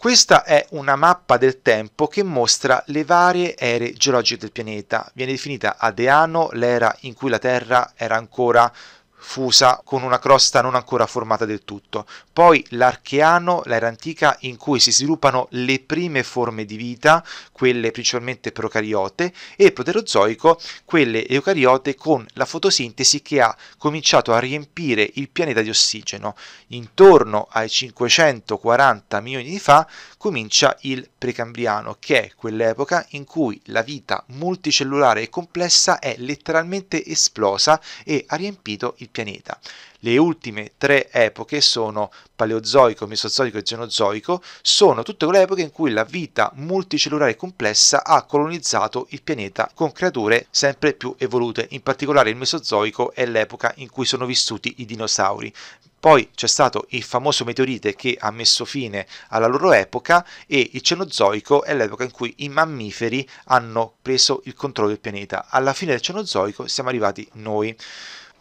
Questa è una mappa del tempo che mostra le varie ere geologiche del pianeta. Viene definita Adeano l'era in cui la Terra era ancora fusa con una crosta non ancora formata del tutto. Poi l'archeano, l'era antica, in cui si sviluppano le prime forme di vita, quelle principalmente procariote, e il proterozoico, quelle eucariote con la fotosintesi che ha cominciato a riempire il pianeta di ossigeno. Intorno ai 540 milioni di fa comincia il precambriano, che è quell'epoca in cui la vita multicellulare e complessa è letteralmente esplosa e ha riempito il pianeta. Le ultime tre epoche sono Paleozoico, Mesozoico e Genozoico, sono tutte quelle epoche in cui la vita multicellulare complessa ha colonizzato il pianeta con creature sempre più evolute, in particolare il Mesozoico è l'epoca in cui sono vissuti i dinosauri. Poi c'è stato il famoso meteorite che ha messo fine alla loro epoca e il Cenozoico è l'epoca in cui i mammiferi hanno preso il controllo del pianeta. Alla fine del Cenozoico siamo arrivati noi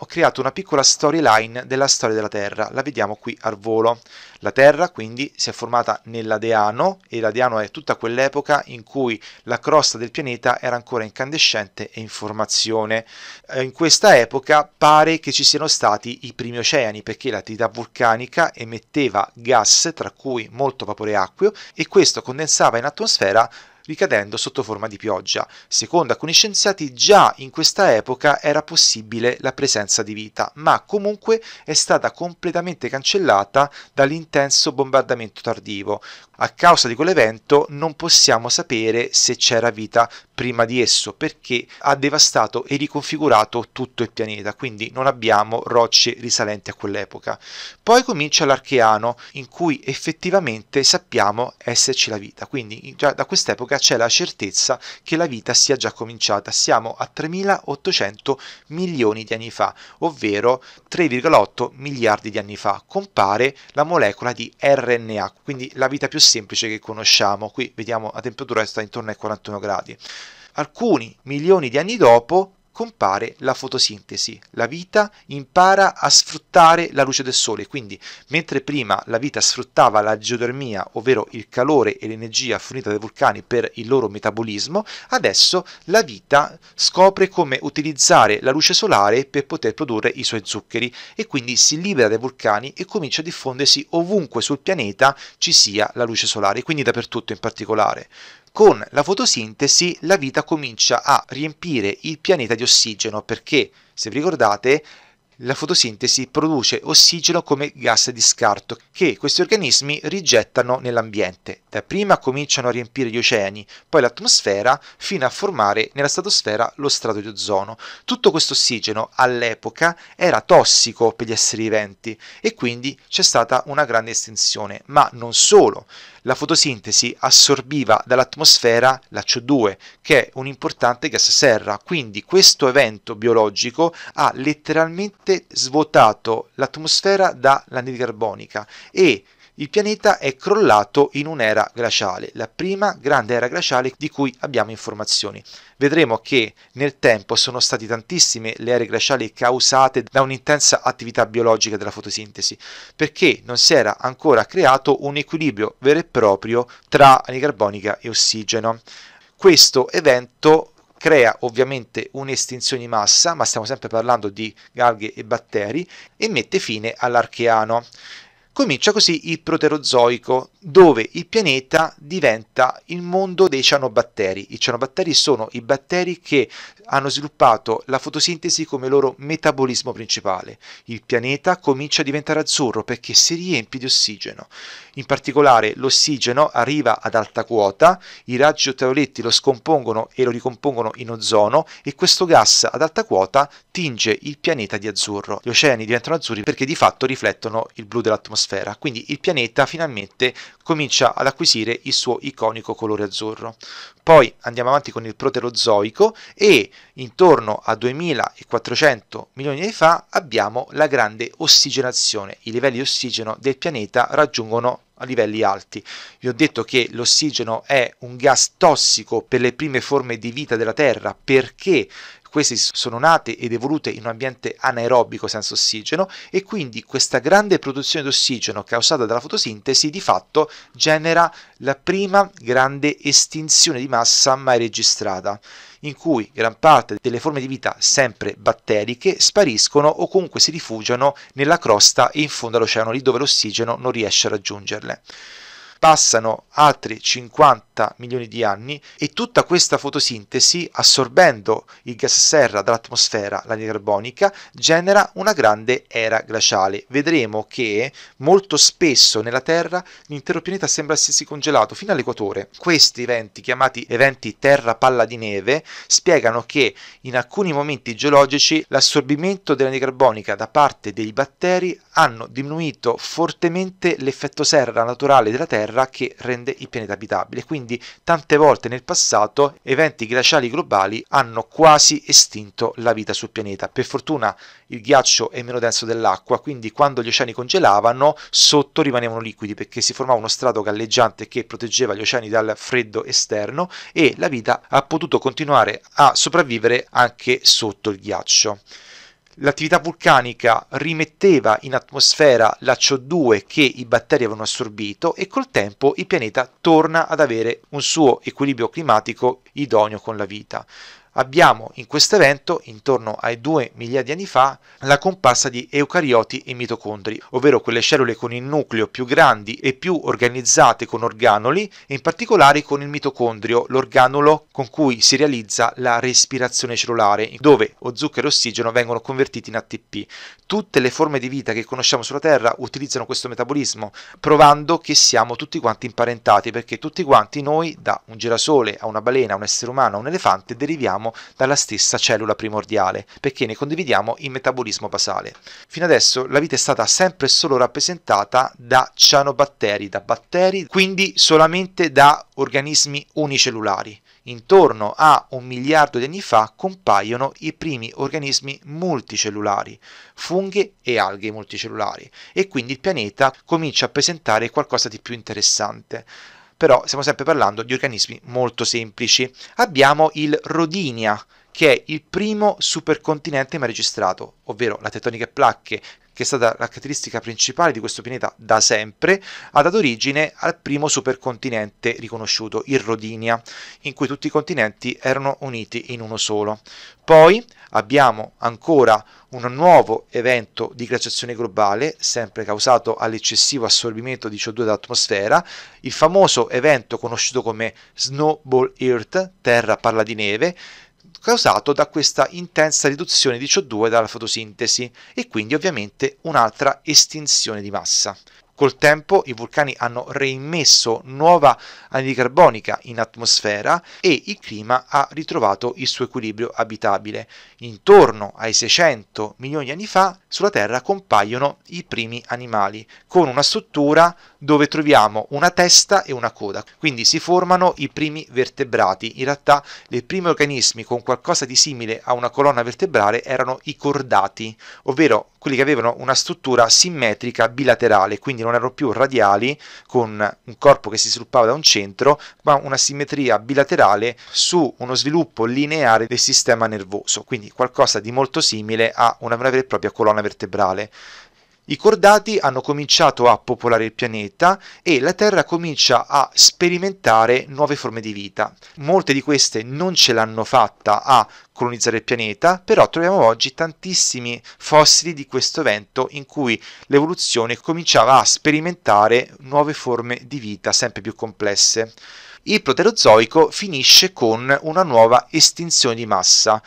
ho creato una piccola storyline della storia della Terra, la vediamo qui al volo. La Terra quindi si è formata nell'Adeano e l'Adeano è tutta quell'epoca in cui la crosta del pianeta era ancora incandescente e in formazione. Eh, in questa epoca pare che ci siano stati i primi oceani perché l'attività vulcanica emetteva gas, tra cui molto vapore acqueo, e questo condensava in atmosfera ricadendo sotto forma di pioggia. Secondo alcuni scienziati già in questa epoca era possibile la presenza di vita, ma comunque è stata completamente cancellata dall'intenso bombardamento tardivo a causa di quell'evento non possiamo sapere se c'era vita prima di esso perché ha devastato e riconfigurato tutto il pianeta, quindi non abbiamo rocce risalenti a quell'epoca. Poi comincia l'archeano in cui effettivamente sappiamo esserci la vita, quindi già da quest'epoca c'è la certezza che la vita sia già cominciata, siamo a 3800 milioni di anni fa, ovvero 3,8 miliardi di anni fa, compare la molecola di RNA, quindi la vita più semplice che conosciamo, qui vediamo la temperatura sta intorno ai 41 gradi. Alcuni milioni di anni dopo compare la fotosintesi. La vita impara a sfruttare la luce del sole, quindi mentre prima la vita sfruttava la geotermia, ovvero il calore e l'energia fornita dai vulcani per il loro metabolismo, adesso la vita scopre come utilizzare la luce solare per poter produrre i suoi zuccheri e quindi si libera dai vulcani e comincia a diffondersi ovunque sul pianeta ci sia la luce solare, quindi dappertutto in particolare. Con la fotosintesi la vita comincia a riempire il pianeta di ossigeno perché, se vi ricordate, la fotosintesi produce ossigeno come gas di scarto che questi organismi rigettano nell'ambiente. Dapprima cominciano a riempire gli oceani, poi l'atmosfera, fino a formare nella stratosfera lo strato di ozono. Tutto questo ossigeno all'epoca era tossico per gli esseri viventi e quindi c'è stata una grande estensione. ma non solo la fotosintesi assorbiva dall'atmosfera la CO2, che è un importante gas serra. Quindi questo evento biologico ha letteralmente svuotato l'atmosfera dall'anidride carbonica e il pianeta è crollato in un'era glaciale, la prima grande era glaciale di cui abbiamo informazioni. Vedremo che nel tempo sono state tantissime le ere glaciali causate da un'intensa attività biologica della fotosintesi, perché non si era ancora creato un equilibrio vero e proprio tra anicarbonica e ossigeno. Questo evento crea ovviamente un'estinzione di massa, ma stiamo sempre parlando di alghe e batteri, e mette fine all'archeano. Comincia così il Proterozoico, dove il pianeta diventa il mondo dei cianobatteri. I cianobatteri sono i batteri che hanno sviluppato la fotosintesi come loro metabolismo principale. Il pianeta comincia a diventare azzurro perché si riempie di ossigeno. In particolare l'ossigeno arriva ad alta quota, i raggi ultravioletti lo scompongono e lo ricompongono in ozono e questo gas ad alta quota tinge il pianeta di azzurro. Gli oceani diventano azzurri perché di fatto riflettono il blu dell'atmosfera l'atmosfera, quindi il pianeta finalmente comincia ad acquisire il suo iconico colore azzurro. Poi andiamo avanti con il Proterozoico e intorno a 2400 milioni di anni fa abbiamo la grande ossigenazione, i livelli di ossigeno del pianeta raggiungono a livelli alti. Vi ho detto che l'ossigeno è un gas tossico per le prime forme di vita della Terra perché queste sono nate ed evolute in un ambiente anaerobico senza ossigeno e quindi questa grande produzione di ossigeno causata dalla fotosintesi di fatto genera la prima grande estinzione di massa mai registrata in cui gran parte delle forme di vita sempre batteriche spariscono o comunque si rifugiano nella crosta e in fondo all'oceano, lì dove l'ossigeno non riesce a raggiungerle passano altri 50 milioni di anni e tutta questa fotosintesi, assorbendo il gas serra dall'atmosfera, la carbonica, genera una grande era glaciale. Vedremo che molto spesso nella Terra l'intero pianeta sembra essersi congelato fino all'equatore. Questi eventi, chiamati eventi terra-palla di neve, spiegano che in alcuni momenti geologici l'assorbimento dell'anidride carbonica da parte dei batteri hanno diminuito fortemente l'effetto serra naturale della Terra Terra che rende il pianeta abitabile. Quindi tante volte nel passato eventi glaciali globali hanno quasi estinto la vita sul pianeta. Per fortuna il ghiaccio è meno denso dell'acqua, quindi quando gli oceani congelavano sotto rimanevano liquidi perché si formava uno strato galleggiante che proteggeva gli oceani dal freddo esterno e la vita ha potuto continuare a sopravvivere anche sotto il ghiaccio. L'attività vulcanica rimetteva in atmosfera la CO2 che i batteri avevano assorbito e col tempo il pianeta torna ad avere un suo equilibrio climatico idoneo con la vita abbiamo in questo evento, intorno ai 2 migliaia di anni fa, la comparsa di eucarioti e mitocondri, ovvero quelle cellule con il nucleo più grandi e più organizzate con organoli, e in particolare con il mitocondrio, l'organolo con cui si realizza la respirazione cellulare, dove o zucchero e ossigeno vengono convertiti in ATP. Tutte le forme di vita che conosciamo sulla Terra utilizzano questo metabolismo, provando che siamo tutti quanti imparentati, perché tutti quanti noi, da un girasole a una balena, a un essere umano, a un elefante, deriviamo riceviamo dalla stessa cellula primordiale, perché ne condividiamo il metabolismo basale. Fino adesso la vita è stata sempre e solo rappresentata da cianobatteri, da batteri, quindi solamente da organismi unicellulari. Intorno a un miliardo di anni fa compaiono i primi organismi multicellulari, funghi e alghe multicellulari, e quindi il pianeta comincia a presentare qualcosa di più interessante però stiamo sempre parlando di organismi molto semplici. Abbiamo il Rodinia, che è il primo supercontinente mai registrato, ovvero la tettonica e placche che è stata la caratteristica principale di questo pianeta da sempre, ha dato origine al primo supercontinente riconosciuto, il Rodinia, in cui tutti i continenti erano uniti in uno solo. Poi abbiamo ancora un nuovo evento di glaciazione globale, sempre causato all'eccessivo assorbimento di CO2 dall'atmosfera, il famoso evento conosciuto come Snowball Earth, Terra parla di neve, causato da questa intensa riduzione di CO2 dalla fotosintesi e quindi ovviamente un'altra estinzione di massa. Col tempo i vulcani hanno reimmesso nuova anidride carbonica in atmosfera e il clima ha ritrovato il suo equilibrio abitabile. Intorno ai 600 milioni di anni fa sulla Terra compaiono i primi animali con una struttura dove troviamo una testa e una coda. Quindi si formano i primi vertebrati. In realtà i primi organismi con qualcosa di simile a una colonna vertebrale erano i cordati, ovvero quelli che avevano una struttura simmetrica bilaterale, quindi non erano più radiali con un corpo che si sviluppava da un centro, ma una simmetria bilaterale su uno sviluppo lineare del sistema nervoso, quindi qualcosa di molto simile a una vera e propria colonna vertebrale. I cordati hanno cominciato a popolare il pianeta e la Terra comincia a sperimentare nuove forme di vita. Molte di queste non ce l'hanno fatta a colonizzare il pianeta, però troviamo oggi tantissimi fossili di questo evento in cui l'evoluzione cominciava a sperimentare nuove forme di vita sempre più complesse. Il Proterozoico finisce con una nuova estinzione di massa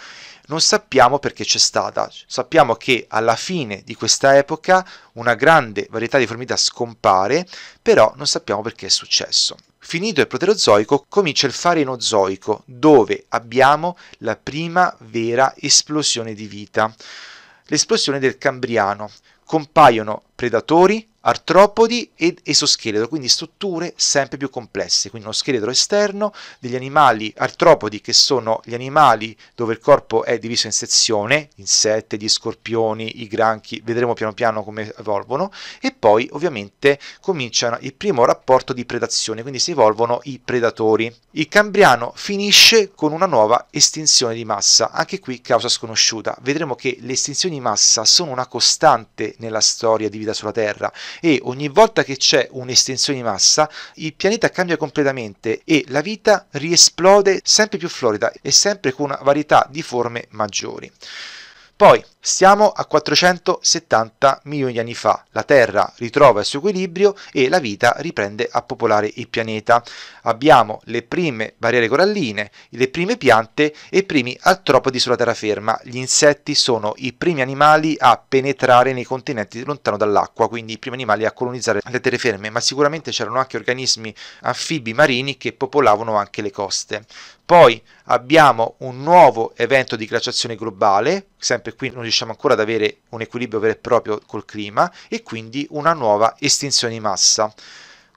non sappiamo perché c'è stata. Sappiamo che alla fine di questa epoca una grande varietà di formita scompare, però non sappiamo perché è successo. Finito il Proterozoico comincia il Farenozoico, dove abbiamo la prima vera esplosione di vita, l'esplosione del Cambriano. Compaiono predatori, artropodi ed esoscheletro, quindi strutture sempre più complesse, quindi uno scheletro esterno degli animali artropodi che sono gli animali dove il corpo è diviso in sezione, gli insetti, gli scorpioni, i granchi, vedremo piano piano come evolvono e poi ovviamente comincia il primo rapporto di predazione, quindi si evolvono i predatori. Il Cambriano finisce con una nuova estinzione di massa, anche qui causa sconosciuta. Vedremo che le estinzioni di massa sono una costante nella storia di vita vita sulla Terra e ogni volta che c'è un'estensione di massa il pianeta cambia completamente e la vita riesplode sempre più florida e sempre con una varietà di forme maggiori. Poi siamo a 470 milioni di anni fa, la Terra ritrova il suo equilibrio e la vita riprende a popolare il pianeta. Abbiamo le prime barriere coralline, le prime piante e i primi artropodi sulla terraferma. Gli insetti sono i primi animali a penetrare nei continenti lontano dall'acqua, quindi i primi animali a colonizzare le terreferme, ma sicuramente c'erano anche organismi anfibi marini che popolavano anche le coste. Poi abbiamo un nuovo evento di glaciazione globale, sempre qui non riusciamo ancora ad avere un equilibrio vero e proprio col clima e quindi una nuova estinzione di massa.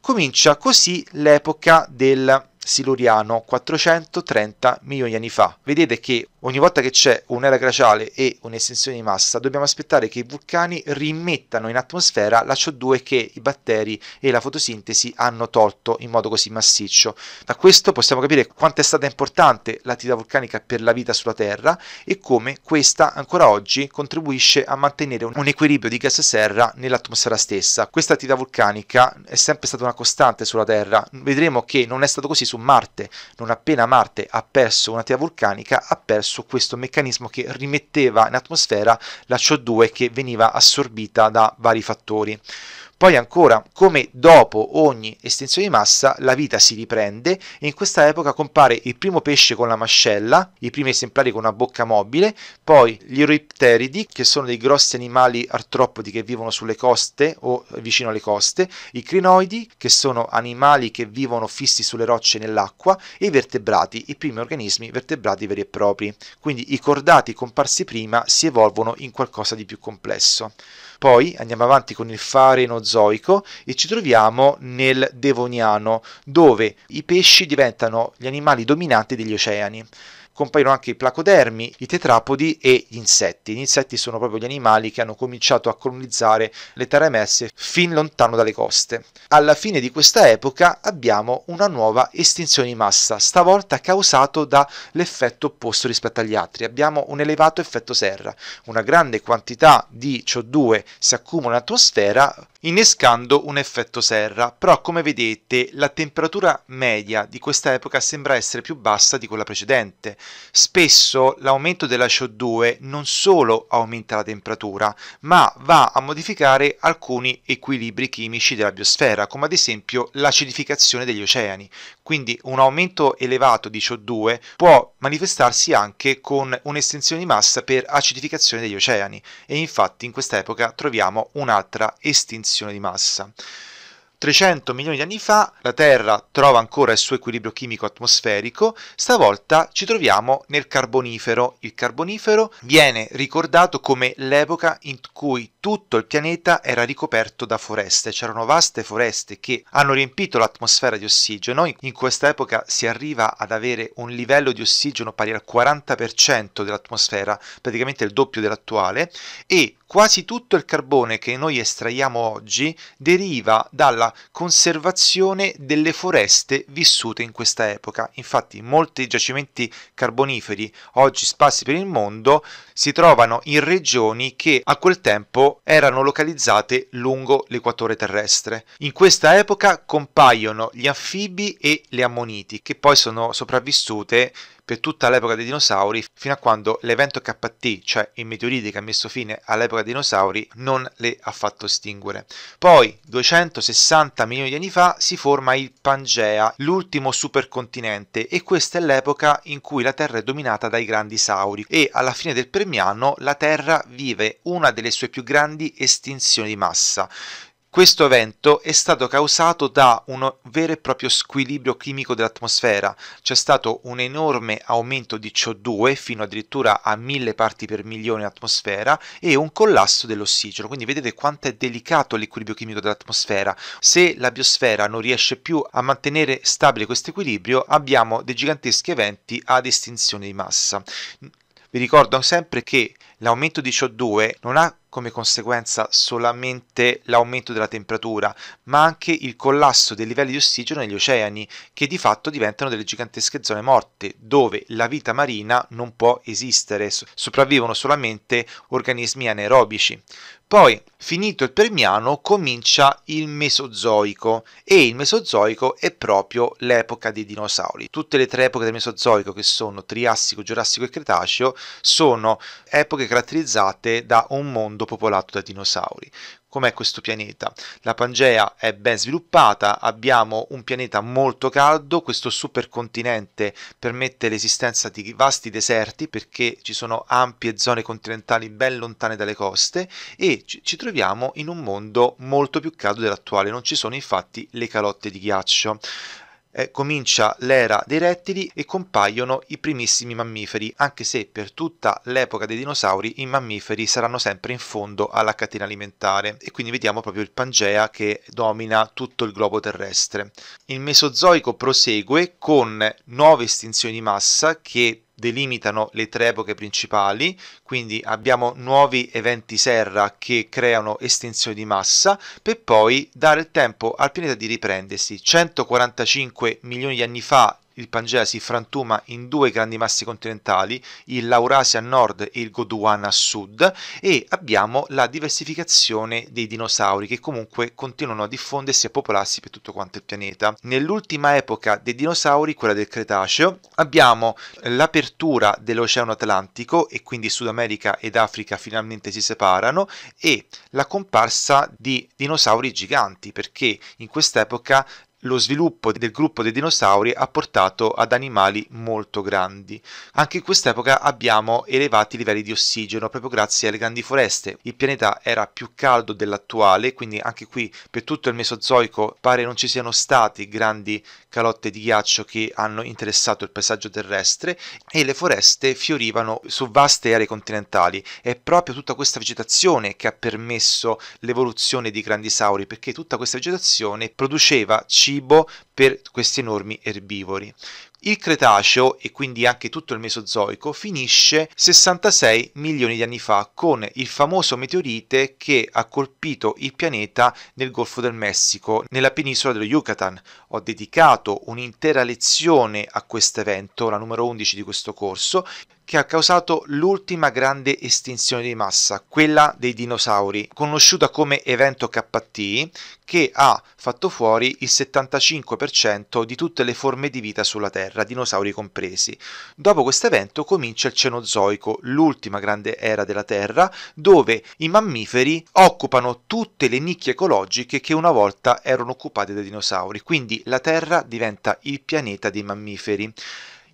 Comincia così l'epoca del Siluriano 430 milioni di anni fa. Vedete che Ogni volta che c'è un'era glaciale e un'estensione di massa, dobbiamo aspettare che i vulcani rimettano in atmosfera la CO2 che i batteri e la fotosintesi hanno tolto in modo così massiccio. Da questo possiamo capire quanto è stata importante l'attività vulcanica per la vita sulla Terra e come questa ancora oggi contribuisce a mantenere un equilibrio di gas serra nell'atmosfera stessa. Questa attività vulcanica è sempre stata una costante sulla Terra. Vedremo che non è stato così su Marte. Non appena Marte ha perso un'attività vulcanica, ha perso su questo meccanismo che rimetteva in atmosfera la CO2 che veniva assorbita da vari fattori. Poi ancora, come dopo ogni estinzione di massa, la vita si riprende e in questa epoca compare il primo pesce con la mascella, i primi esemplari con una bocca mobile, poi gli oropteridi, che sono dei grossi animali artropodi che vivono sulle coste o vicino alle coste, i crinoidi, che sono animali che vivono fissi sulle rocce nell'acqua, e i vertebrati, i primi organismi vertebrati veri e propri. Quindi i cordati comparsi prima si evolvono in qualcosa di più complesso. Poi andiamo avanti con il farenozoico e ci troviamo nel Devoniano, dove i pesci diventano gli animali dominanti degli oceani compaiono anche i placodermi, i tetrapodi e gli insetti. Gli insetti sono proprio gli animali che hanno cominciato a colonizzare le terre emesse fin lontano dalle coste. Alla fine di questa epoca abbiamo una nuova estinzione di massa, stavolta causato dall'effetto opposto rispetto agli altri. Abbiamo un elevato effetto serra, una grande quantità di CO2 si accumula in atmosfera innescando un effetto serra, però come vedete la temperatura media di questa epoca sembra essere più bassa di quella precedente, spesso l'aumento della CO2 non solo aumenta la temperatura, ma va a modificare alcuni equilibri chimici della biosfera, come ad esempio l'acidificazione degli oceani. Quindi un aumento elevato di CO2 può manifestarsi anche con un'estensione di massa per acidificazione degli oceani e infatti in quest'epoca troviamo un'altra estinzione di massa. 300 milioni di anni fa la Terra trova ancora il suo equilibrio chimico atmosferico, stavolta ci troviamo nel Carbonifero. Il Carbonifero viene ricordato come l'epoca in cui tutto il pianeta era ricoperto da foreste, c'erano vaste foreste che hanno riempito l'atmosfera di ossigeno, in questa epoca si arriva ad avere un livello di ossigeno pari al 40% dell'atmosfera, praticamente il doppio dell'attuale, e Quasi tutto il carbone che noi estraiamo oggi deriva dalla conservazione delle foreste vissute in questa epoca. Infatti molti giacimenti carboniferi oggi sparsi per il mondo si trovano in regioni che a quel tempo erano localizzate lungo l'equatore terrestre. In questa epoca compaiono gli anfibi e le ammoniti che poi sono sopravvissute per tutta l'epoca dei dinosauri fino a quando l'evento KT, cioè il meteorite che ha messo fine all'epoca dell'epoca dei dinosauri non le ha fatto estinguere. Poi, 260 milioni di anni fa, si forma il Pangea, l'ultimo supercontinente, e questa è l'epoca in cui la Terra è dominata dai grandi sauri e alla fine del Permiano la Terra vive una delle sue più grandi estinzioni di massa. Questo evento è stato causato da un vero e proprio squilibrio chimico dell'atmosfera, c'è stato un enorme aumento di CO2 fino addirittura a mille parti per milione in atmosfera e un collasso dell'ossigeno, quindi vedete quanto è delicato l'equilibrio chimico dell'atmosfera. Se la biosfera non riesce più a mantenere stabile questo equilibrio, abbiamo dei giganteschi eventi ad estinzione di massa. Vi ricordo sempre che l'aumento di CO2 non ha come conseguenza solamente l'aumento della temperatura, ma anche il collasso dei livelli di ossigeno negli oceani, che di fatto diventano delle gigantesche zone morte, dove la vita marina non può esistere, sopravvivono solamente organismi anaerobici. Poi, finito il Permiano, comincia il Mesozoico e il Mesozoico è proprio l'epoca dei dinosauri. Tutte le tre epoche del Mesozoico, che sono Triassico, Giurassico e Cretaceo, sono epoche caratterizzate da un mondo popolato da dinosauri. Com'è questo pianeta? La Pangea è ben sviluppata, abbiamo un pianeta molto caldo, questo supercontinente permette l'esistenza di vasti deserti perché ci sono ampie zone continentali ben lontane dalle coste e ci troviamo in un mondo molto più caldo dell'attuale, non ci sono infatti le calotte di ghiaccio eh, comincia l'era dei rettili e compaiono i primissimi mammiferi, anche se per tutta l'epoca dei dinosauri i mammiferi saranno sempre in fondo alla catena alimentare e quindi vediamo proprio il Pangea che domina tutto il globo terrestre. Il Mesozoico prosegue con nuove estinzioni di massa che delimitano le tre epoche principali, quindi abbiamo nuovi eventi serra che creano estinzione di massa, per poi dare il tempo al pianeta di riprendersi. 145 milioni di anni fa il Pangea si frantuma in due grandi massi continentali, il Laurasia a nord e il Gondwana a sud, e abbiamo la diversificazione dei dinosauri che comunque continuano a diffondersi e a popolarsi per tutto quanto il pianeta. Nell'ultima epoca dei dinosauri, quella del Cretaceo, abbiamo l'apertura dell'Oceano Atlantico e quindi Sud America ed Africa finalmente si separano e la comparsa di dinosauri giganti, perché in quest'epoca lo sviluppo del gruppo dei dinosauri ha portato ad animali molto grandi. Anche in quest'epoca abbiamo elevati livelli di ossigeno proprio grazie alle grandi foreste. Il pianeta era più caldo dell'attuale, quindi anche qui per tutto il Mesozoico pare non ci siano stati grandi calotte di ghiaccio che hanno interessato il paesaggio terrestre e le foreste fiorivano su vaste aree continentali. È proprio tutta questa vegetazione che ha permesso l'evoluzione di grandi sauri, perché tutta questa vegetazione produceva cibo cibo per questi enormi erbivori. Il Cretaceo, e quindi anche tutto il Mesozoico, finisce 66 milioni di anni fa con il famoso meteorite che ha colpito il pianeta nel Golfo del Messico, nella penisola dello Yucatan. Ho dedicato un'intera lezione a questo evento, la numero 11 di questo corso, che ha causato l'ultima grande estinzione di massa, quella dei dinosauri, conosciuta come evento KT, che ha fatto fuori il 75% di tutte le forme di vita sulla Terra. Terra, dinosauri compresi. Dopo questo evento comincia il Cenozoico, l'ultima grande era della Terra, dove i mammiferi occupano tutte le nicchie ecologiche che una volta erano occupate dai dinosauri, quindi la Terra diventa il pianeta dei mammiferi.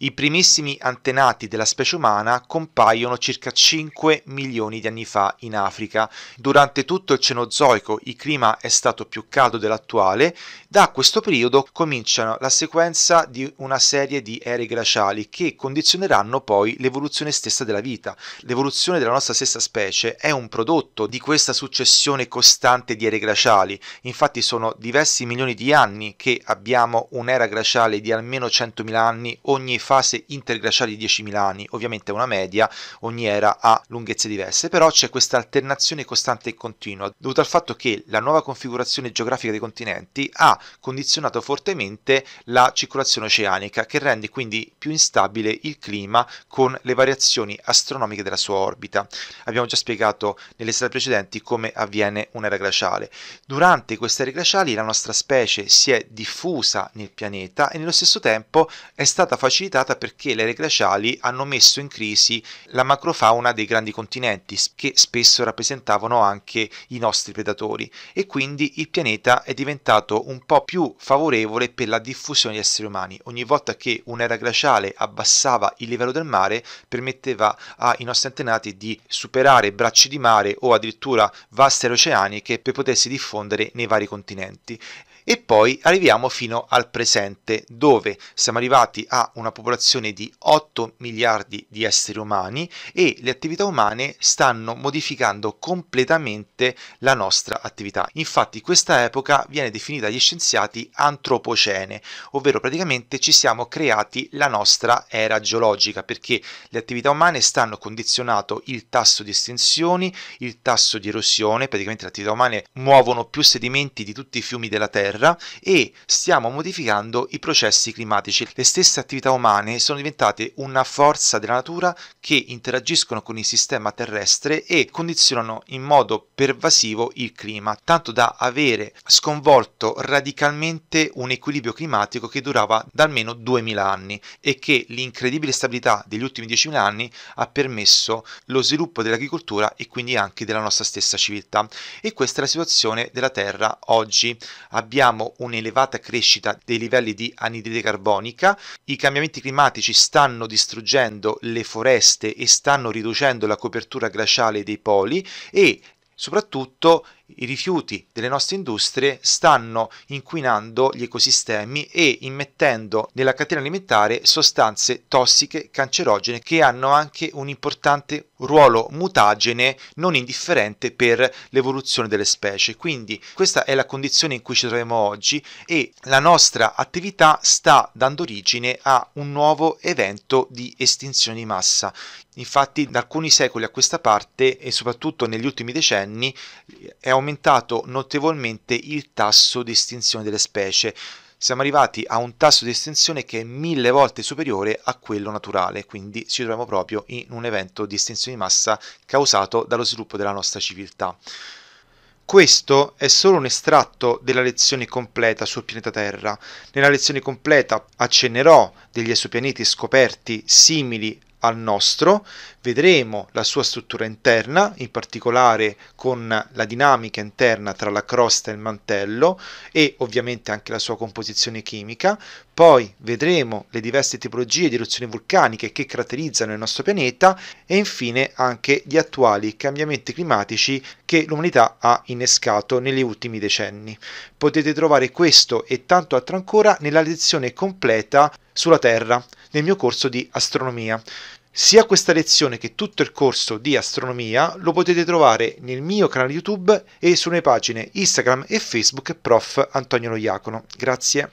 I primissimi antenati della specie umana compaiono circa 5 milioni di anni fa in Africa. Durante tutto il Cenozoico il clima è stato più caldo dell'attuale, da questo periodo cominciano la sequenza di una serie di ere glaciali che condizioneranno poi l'evoluzione stessa della vita. L'evoluzione della nostra stessa specie è un prodotto di questa successione costante di ere glaciali, infatti sono diversi milioni di anni che abbiamo un'era glaciale di almeno 100.000 anni ogni fa fase interglaciali di 10.000 anni, ovviamente una media, ogni era ha lunghezze diverse, però c'è questa alternazione costante e continua, dovuta al fatto che la nuova configurazione geografica dei continenti ha condizionato fortemente la circolazione oceanica, che rende quindi più instabile il clima con le variazioni astronomiche della sua orbita. Abbiamo già spiegato nelle slide precedenti come avviene un'era glaciale. Durante queste ere glaciali la nostra specie si è diffusa nel pianeta e nello stesso tempo è stata facilitata considerata perché le aree glaciali hanno messo in crisi la macrofauna dei grandi continenti, che spesso rappresentavano anche i nostri predatori, e quindi il pianeta è diventato un po' più favorevole per la diffusione di esseri umani. Ogni volta che un'era glaciale abbassava il livello del mare, permetteva ai nostri antenati di superare bracci di mare o addirittura vaste oceaniche per potersi diffondere nei vari continenti e poi arriviamo fino al presente dove siamo arrivati a una popolazione di 8 miliardi di esseri umani e le attività umane stanno modificando completamente la nostra attività. Infatti questa epoca viene definita dagli scienziati antropocene, ovvero praticamente ci siamo creati la nostra era geologica perché le attività umane stanno condizionando il tasso di estensioni, il tasso di erosione, praticamente le attività umane muovono più sedimenti di tutti i fiumi della Terra terra e stiamo modificando i processi climatici. Le stesse attività umane sono diventate una forza della natura che interagiscono con il sistema terrestre e condizionano in modo pervasivo il clima, tanto da avere sconvolto radicalmente un equilibrio climatico che durava da almeno 2000 anni e che l'incredibile stabilità degli ultimi 10.000 anni ha permesso lo sviluppo dell'agricoltura e quindi anche della nostra stessa civiltà. E questa è la situazione della Terra oggi. Abbiamo abbiamo un'elevata crescita dei livelli di anidride carbonica, i cambiamenti climatici stanno distruggendo le foreste e stanno riducendo la copertura glaciale dei poli e soprattutto i rifiuti delle nostre industrie stanno inquinando gli ecosistemi e immettendo nella catena alimentare sostanze tossiche, cancerogene, che hanno anche un importante ruolo mutagene non indifferente per l'evoluzione delle specie. Quindi questa è la condizione in cui ci troviamo oggi e la nostra attività sta dando origine a un nuovo evento di estinzione di massa. Infatti da alcuni secoli a questa parte e soprattutto negli ultimi decenni è aumentato notevolmente il tasso di estinzione delle specie siamo arrivati a un tasso di estensione che è mille volte superiore a quello naturale, quindi ci troviamo proprio in un evento di estensione di massa causato dallo sviluppo della nostra civiltà. Questo è solo un estratto della lezione completa sul pianeta Terra. Nella lezione completa accennerò degli esopianeti scoperti simili al nostro, vedremo la sua struttura interna, in particolare con la dinamica interna tra la crosta e il mantello e ovviamente anche la sua composizione chimica, poi vedremo le diverse tipologie di eruzioni vulcaniche che caratterizzano il nostro pianeta e infine anche gli attuali cambiamenti climatici che l'umanità ha innescato negli ultimi decenni. Potete trovare questo e tanto altro ancora nella lezione completa sulla Terra nel mio corso di astronomia. Sia questa lezione che tutto il corso di astronomia lo potete trovare nel mio canale YouTube e sulle pagine Instagram e Facebook Prof. Antonio Loiacono. Grazie.